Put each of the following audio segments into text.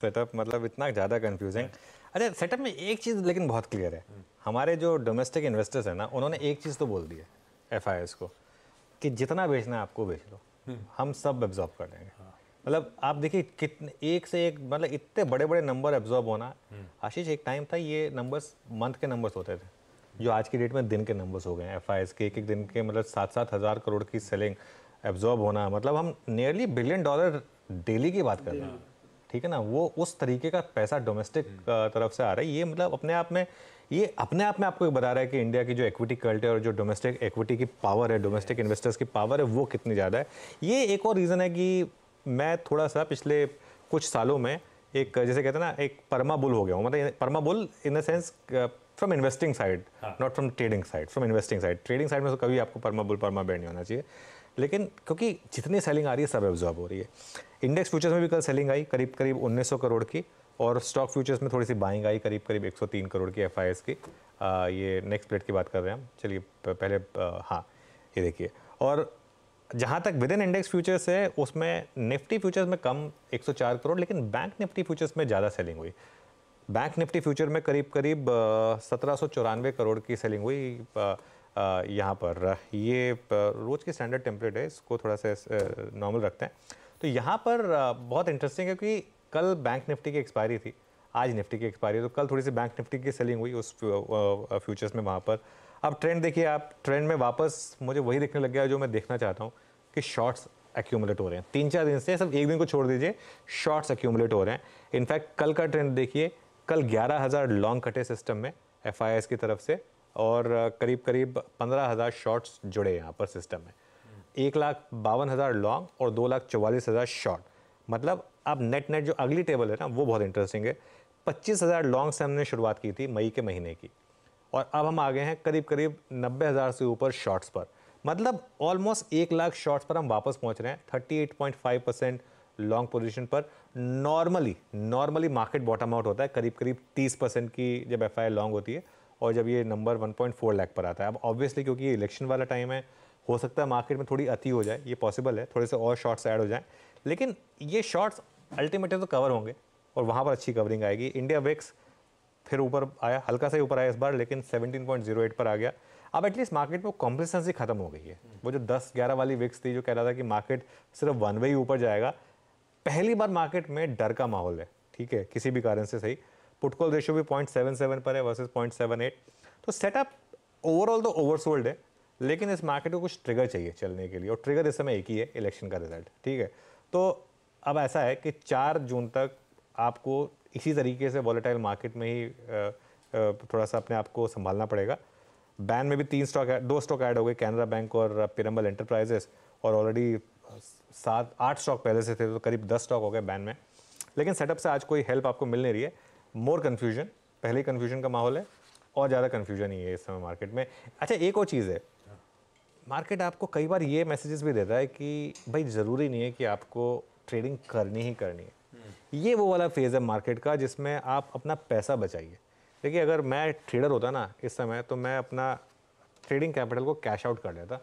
Setup मतलब इतना ज़्यादा कन्फ्यूजिंग अच्छा सेटअप में एक चीज़ लेकिन बहुत क्लियर है hmm. हमारे जो डोमेस्टिक इन्वेस्टर्स हैं ना उन्होंने एक चीज़ तो बोल दी है एफ को कि जितना बेचना है आपको बेच लो hmm. हम सब एब्जॉर्ब कर देंगे हाँ। मतलब आप देखिए कितने एक से एक मतलब इतने बड़े बड़े नंबर एब्जॉर्ब होना hmm. आशीष एक टाइम था ये नंबर्स मंथ के नंबर्स होते थे जो आज की डेट में दिन के नंबर्स हो गए हैं एफ के एक एक दिन के मतलब सात सात हज़ार करोड़ की सेलिंग एब्जॉर्ब होना मतलब हम नियरली बिलियन डॉलर डेली की बात कर रहे हैं ठीक है ना वो उस तरीके का पैसा डोमेस्टिक हम्म। तरफ से आ रहा है ये मतलब अपने आप में ये अपने आप में आपको बता रहा है कि इंडिया की जो इक्विटी कल्ट है और जो डोमेस्टिक इक्विटी की पावर है डोमेस्टिक इन्वेस्टर्स की पावर है वो कितनी ज़्यादा है ये एक और रीज़न है कि मैं थोड़ा सा पिछले कुछ सालों में एक जैसे कहते हैं ना एक परमा बुल हो गया हूँ मतलब perma bull in the sense from investing side not from trading side from investing side trading side में तो कभी आपको परमा बुल परमा बैंड नहीं होना चाहिए लेकिन क्योंकि जितनी सेलिंग आ रही है सब एब्जॉर्ब हो रही है इंडेक्स फ्यूचर्स में भी कल सेलिंग आई करीब करीब उन्नीस करोड़ की और स्टॉक फ्यूचर्स में थोड़ी सी बाइंग आई करीब करीब 103 करोड़ की एफ की आ, ये नेक्स्ट प्लेट की बात कर रहे हैं हम चलिए पहले हाँ ये देखिए और जहाँ तक विद इन इंडेक्स फ्यूचर्स है उसमें निफ्टी फ्यूचर्स में कम 104 करोड़ लेकिन बैंक निफ्टी फ्यूचर्स में ज़्यादा सेलिंग हुई बैंक निफ्टी फ्यूचर में करीब करीब सत्रह करोड़ की सेलिंग हुई यहाँ पर ये रोज़ की स्टैंडर्ड टेम्परेट है इसको थोड़ा सा नॉर्मल रखते हैं तो यहाँ पर बहुत इंटरेस्टिंग है क्योंकि कल बैंक निफ्टी की एक्सपायरी थी आज निफ्टी की एक्सपायरी तो कल थोड़ी सी बैंक निफ्टी की सेलिंग हुई उस फ्यूचर्स में वहाँ पर अब ट्रेंड देखिए आप ट्रेंड में वापस मुझे वही देखने लग गया जो मैं देखना चाहता हूँ कि शॉर्ट्स एक्यूमुलेट हो रहे हैं तीन चार दिन से सब एक दिन को छोड़ दीजिए शॉर्ट्स एक्यूमुलेट हो रहे हैं इनफैक्ट कल का ट्रेंड देखिए कल 11000 लॉन्ग कटे सिस्टम में एफ की तरफ से और करीब करीब 15000 शॉट्स जुड़े यहाँ पर सिस्टम में एक लाख बावन हज़ार लॉन्ग और दो लाख चौवालीस हज़ार शॉर्ट मतलब अब नेट नेट जो अगली टेबल है ना वो बहुत इंटरेस्टिंग है पच्चीस हज़ार लॉन्ग से हमने शुरुआत की थी मई के महीने की और अब हम आ गए हैं करीब करीब नब्बे हज़ार से ऊपर शॉर्ट्स पर मतलब ऑलमोस्ट एक लाख शॉर्ट्स पर हम वापस पहुंच रहे हैं thirty eight point five percent long position पर normally normally market bottom out होता है करीब करीब 30 परसेंट की जब एफ लॉन्ग होती है और जब ये नंबर 1.4 लाख पर आता है अब ऑब्वियसली क्योंकि ये इलेक्शन वाला टाइम है हो सकता है मार्केट में थोड़ी अति हो जाए ये पॉसिबल है थोड़े से और शॉर्ट्स ऐड हो जाएँ लेकिन ये शॉर्ट्स अल्टीमेटली तो कवर होंगे और वहाँ पर अच्छी कवरिंग आएगी इंडिया वेक्स फिर ऊपर आया हल्का सा ही ऊपर आया इस बार लेकिन 17.08 पर आ गया अब एटलीस्ट मार्केट में कॉम्प्लेसेंसी खत्म हो गई है वो जो 10 11 वाली विक्स थी जो कह रहा था कि मार्केट सिर्फ वन वे ही ऊपर जाएगा पहली बार मार्केट में डर का माहौल है ठीक है किसी भी कारण से सही पुटकॉल रेशो भी पॉइंट सेवन सेवन पर है वर्सेज पॉइंट सेवन एट तो सेटअप ओवरऑल तो ओवरसोल्ड है लेकिन इस मार्केट को कुछ ट्रिगर चाहिए चलने के लिए और ट्रिगर इस समय एक ही है इलेक्शन का रिजल्ट ठीक है तो अब ऐसा है कि चार जून तक आपको इसी तरीके से वॉलेटाइल मार्केट में ही थोड़ा सा अपने आप को संभालना पड़ेगा बैन में भी तीन स्टॉक दो स्टॉक ऐड हो गए कैनरा बैंक और पिरम्बल एंटरप्राइजेस और ऑलरेडी सात आठ स्टॉक पहले से थे तो करीब दस स्टॉक हो गए बैन में लेकिन सेटअप से आज कोई हेल्प आपको मिल नहीं रही है मोर कन्फ्यूजन पहले ही कन्फ्यूजन का माहौल है और ज़्यादा कन्फ्यूजन ही है इस समय मार्केट में अच्छा एक और चीज़ है मार्केट आपको कई बार ये मैसेजेस भी देता है कि भाई ज़रूरी नहीं है कि आपको ट्रेडिंग करनी ही करनी है हम्म। ये वो वाला फेज़ है मार्केट का जिसमें आप अपना पैसा बचाइए देखिए अगर मैं ट्रेडर होता ना इस समय तो मैं अपना ट्रेडिंग कैपिटल को कैश आउट कर देता और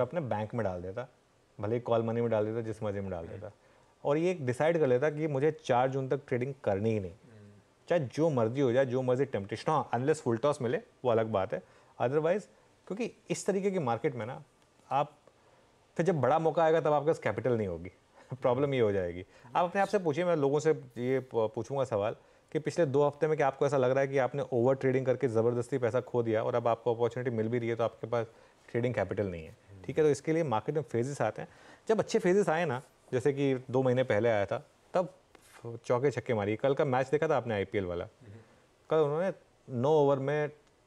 हम्म। अपने बैंक में डाल देता भले ही कॉल मनी में डाल देता जिस मजे में डाल देता और ये डिसाइड कर लेता कि मुझे चार जून तक ट्रेडिंग करनी ही नहीं चाहे जो मर्जी हो जाए जो मर्जी टेम्पटेशन हाँ अनलेस फुल टॉस मिले वो अलग बात है अदरवाइज क्योंकि इस तरीके की मार्केट में ना आप फिर जब बड़ा मौका आएगा तब आपके पास कैपिटल नहीं होगी प्रॉब्लम ये हो जाएगी आप अपने आप से पूछिए मैं लोगों से ये पूछूंगा सवाल कि पिछले दो हफ्ते में क्या आपको ऐसा लग रहा है कि आपने ओवर ट्रेडिंग करके ज़बरदस्ती पैसा खो दिया और अब आपको अपॉर्चुनिटी मिल भी रही है तो आपके पास ट्रेडिंग कैपिटल नहीं है ठीक है तो इसके लिए मार्केट में फेजेस आते हैं जब अच्छे फेजेस आए ना जैसे कि दो महीने पहले आया था तब चौके छक्के मारी कल का मैच देखा था आपने आई वाला कल उन्होंने नौ ओवर में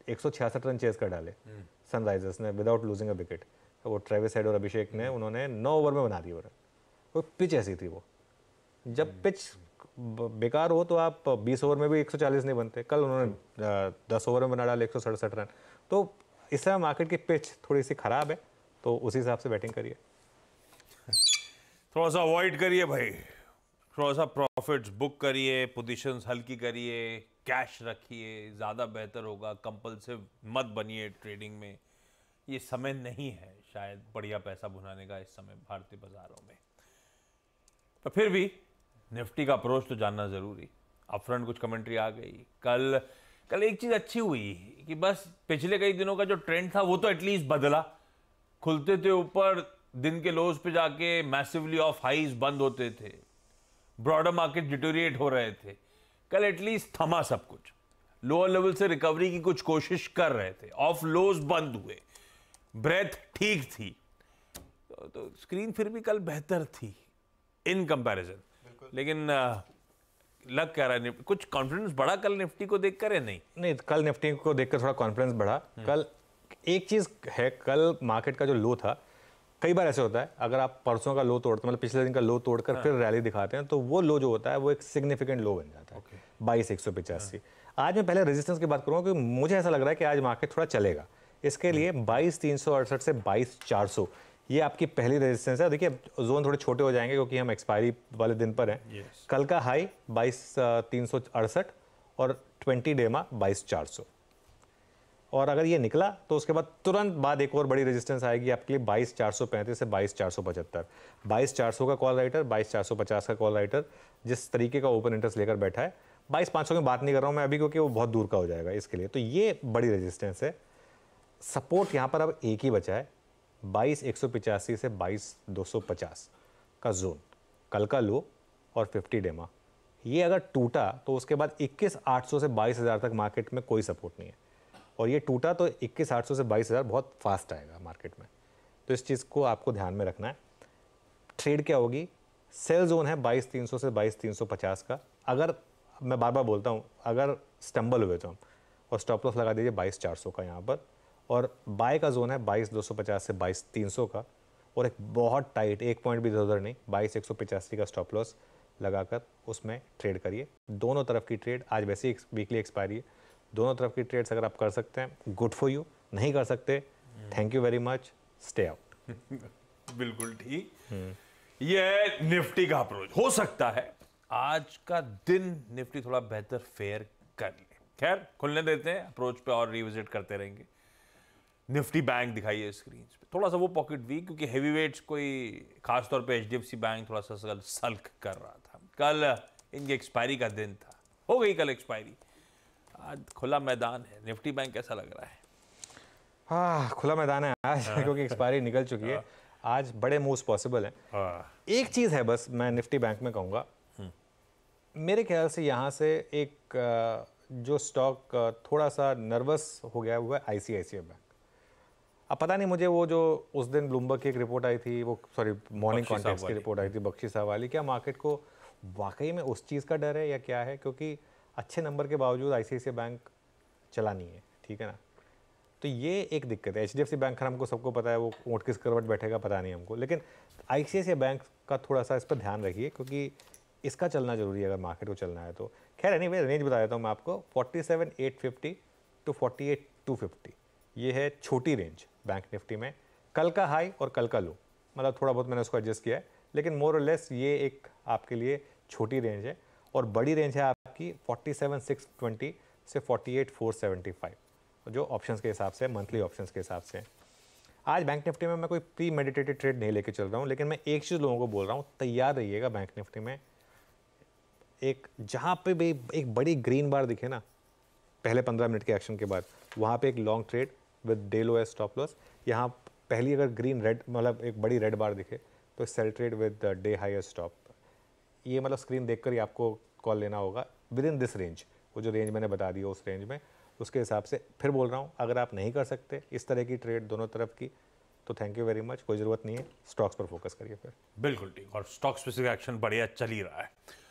एक रन चेज कर डाले सनराइजर्स हम्म। ने विदाउट लूजिंग अ विकेट वो ट्रेविस हेड और अभिषेक ने हम्म। उन्होंने नौ ओवर में बना दिए ओवर वो पिच ऐसी थी वो जब पिच हम्म। बेकार हो तो आप 20 ओवर में भी 140 नहीं बनते कल उन्होंने 10 ओवर में बना डाले एक रन तो इस समय मार्केट की पिच थोड़ी सी ख़राब है तो उसी हिसाब से बैटिंग करिए थोड़ा सा अवॉइड करिए भाई थोड़ा सा प्रॉफिट्स बुक करिए पोजीशंस हल्की करिए कैश रखिए ज़्यादा बेहतर होगा कंपल्सिव मत बनिए ट्रेडिंग में ये समय नहीं है शायद बढ़िया पैसा बुनाने का इस समय भारतीय बाजारों में पर फिर भी निफ्टी का अप्रोच तो जानना ज़रूरी अपफ्रंट कुछ कमेंट्री आ गई कल कल एक चीज़ अच्छी हुई कि बस पिछले कई दिनों का जो ट्रेंड था वो तो एटलीस्ट बदला खुलते थे ऊपर दिन के लोज पे जाके मैसिवली ऑफ हाइज बंद होते थे ब्रॉडर मार्केट डिटोरिएट हो रहे थे कल एटलीस्ट थमा सब कुछ लोअर लेवल से रिकवरी की कुछ कोशिश कर रहे थे ऑफ लोज बंद हुए ब्रेथ ठीक थी तो, तो स्क्रीन फिर भी कल बेहतर थी इन कंपैरिजन लेकिन लग कह रहा है कुछ कॉन्फिडेंस बढ़ा कल निफ्टी को देखकर है नहीं नहीं कल निफ्टी को देखकर थोड़ा कॉन्फिडेंस बढ़ा हम्म। कल एक चीज़ है कल मार्केट का जो लो था कई बार ऐसे होता है अगर आप परसों का लो तोड़ते हैं मतलब पिछले दिन का लो तोड़कर हाँ। फिर रैली दिखाते हैं तो वो लो जो होता है वो एक सिग्निफिकेंट लो बन जाता है बाईस एक सौ हाँ। आज मैं पहले रेजिस्टेंस की बात करूँगा क्योंकि मुझे ऐसा लग रहा है कि आज मार्केट थोड़ा चलेगा इसके हम्म। लिए बाईस तीन सौ अड़सठ से बाईस चार सौ ये आपकी पहली रेजिस्टेंस है देखिए जोन थोड़े छोटे हो जाएंगे क्योंकि हम एक्सपायरी वाले दिन पर हैं कल का हाई बाईस तीन सौ अड़सठ और ट्वेंटी डेमा बाईस चार सौ और अगर ये निकला तो उसके बाद तुरंत बाद एक और बड़ी रेजिस्टेंस आएगी आपके लिए बाईस चार सौ पैंतीस से बाईस चार सौ पचहत्तर बाईस चार सौ का कॉल राइटर बाईस चार सौ पचास का कॉल राइटर जिस तरीके का ओपन इंटरेस्ट लेकर बैठा है बाईस पाँच सौ की बात नहीं कर रहा हूँ मैं अभी क्योंकि वो बहुत दूर का हो जाएगा इसके लिए तो ये बड़ी रजिस्टेंस है सपोर्ट यहाँ पर अब एक ही बचा है बाईस एक सौ पिचासी से बाईस दो सौ पचास का जोन कल का लो और फिफ्टी डेमा ये अगर टूटा तो उसके बाद इक्कीस आठ सौ से बाईस हज़ार तक मार्केट में कोई सपोर्ट नहीं है और ये टूटा तो इक्कीस आठ सौ से बाईस हज़ार बहुत फास्ट आएगा मार्केट में तो इस चीज़ को आपको ध्यान में रखना है ट्रेड क्या होगी सेल जोन है बाईस तीन सौ से बाईस तीन सौ पचास का अगर मैं बार बार बोलता हूँ अगर स्टम्बल हुए तो हम और स्टॉप लॉस लगा दीजिए बाईस चार सौ का यहाँ पर और बाय का जोन है बाईस दो सौ पचास से बाईस तीन सौ का और एक बहुत टाइट एक पॉइंट भी इधर उधर नहीं बाईस एक सौ पचासी का स्टॉप लॉस लगाकर उसमें ट्रेड करिए दोनों तरफ की ट्रेड आज वैसे ही वीकली एक्सपायरी है दोनों तरफ की ट्रेड्स अगर आप कर सकते हैं गुड फॉर यू नहीं कर सकते thank you very much stay out बिल्कुल ठीक ये निफ्टी का अप्रोच हो सकता है आज का दिन निफ्टी थोड़ा बेहतर फेयर कर ले खैर खुलने देते हैं अप्रोच पे और रिविजिट करते रहेंगे निफ्टी बैंक दिखाइए स्क्रीन पे थोड़ा सा वो पॉकेट भी क्योंकि हैवी वेट्स कोई खासतौर पे एच बैंक थोड़ा सा सल्क कर रहा था कल इनकी एक्सपायरी का दिन था हो गई कल एक्सपायरी आज खुला मैदान है निफ्टी बैंक कैसा लग रहा है हाँ खुला मैदान है आज हाँ। क्योंकि एक्सपायरी निकल चुकी है हाँ। आज बड़े मूव्स पॉसिबल हैं हाँ। एक चीज़ है बस मैं निफ्टी बैंक में कहूँगा हम्म। मेरे ख्याल से यहाँ से एक जो स्टॉक थोड़ा सा नर्वस हो गया हुआ है आई बैंक अब पता नहीं मुझे वो जो उस दिन ब्लूमबर्ग की एक रिपोर्ट आई थी वो सॉरी मॉर्निंग कॉन्टेक्ट की रिपोर्ट आई थी बख्शी साहब वाली क्या मार्केट को वाकई में उस चीज़ का डर है या क्या है क्योंकि अच्छे नंबर के बावजूद आई बैंक चला नहीं है ठीक है ना तो ये एक दिक्कत है एच डी बैंक खराब हमको सबको पता है वो वोट किस करवट बैठेगा पता नहीं हमको लेकिन आई बैंक का थोड़ा सा इस पर ध्यान रखिए क्योंकि इसका चलना जरूरी है अगर मार्केट को चलना है तो खैर एनी वे रेंज बता देता हूँ मैं आपको 47,850 टू 48,250 ये है छोटी रेंज बैंक निफ्टी में कल का हाई और कल का लो मतलब थोड़ा बहुत मैंने उसको एडजस्ट किया है लेकिन मोर और लेस ये एक आपके लिए छोटी रेंज है और बड़ी रेंज है आपकी 47620 से 48475 जो ऑप्शंस के हिसाब से मंथली ऑप्शंस के हिसाब से आज बैंक निफ्टी में मैं कोई प्री मेडिटेटेड ट्रेड नहीं लेके चल रहा हूँ लेकिन मैं एक चीज़ लोगों को बोल रहा हूँ तैयार रहिएगा बैंक निफ्टी में एक जहाँ पे भी एक बड़ी ग्रीन बार दिखे ना पहले पंद्रह मिनट के एक्शन के बाद वहाँ पे एक long trade with day low stop loss यहाँ पहली अगर ग्रीन रेड मतलब एक बड़ी रेड बार दिखे तो sell trade with day high stop ये मतलब स्क्रीन देख कर ही आपको कॉल लेना होगा विद इन दिस रेंज वो जो रेंज मैंने बता दिया उस रेंज में उसके हिसाब से फिर बोल रहा हूँ अगर आप नहीं कर सकते इस तरह की ट्रेड दोनों तरफ की तो थैंक यू वेरी मच कोई ज़रूरत नहीं है स्टॉक्स पर फोकस करिए फिर बिल्कुल ठीक और स्टॉक स्पेसिफिक एक्शन बढ़िया चल ही रहा है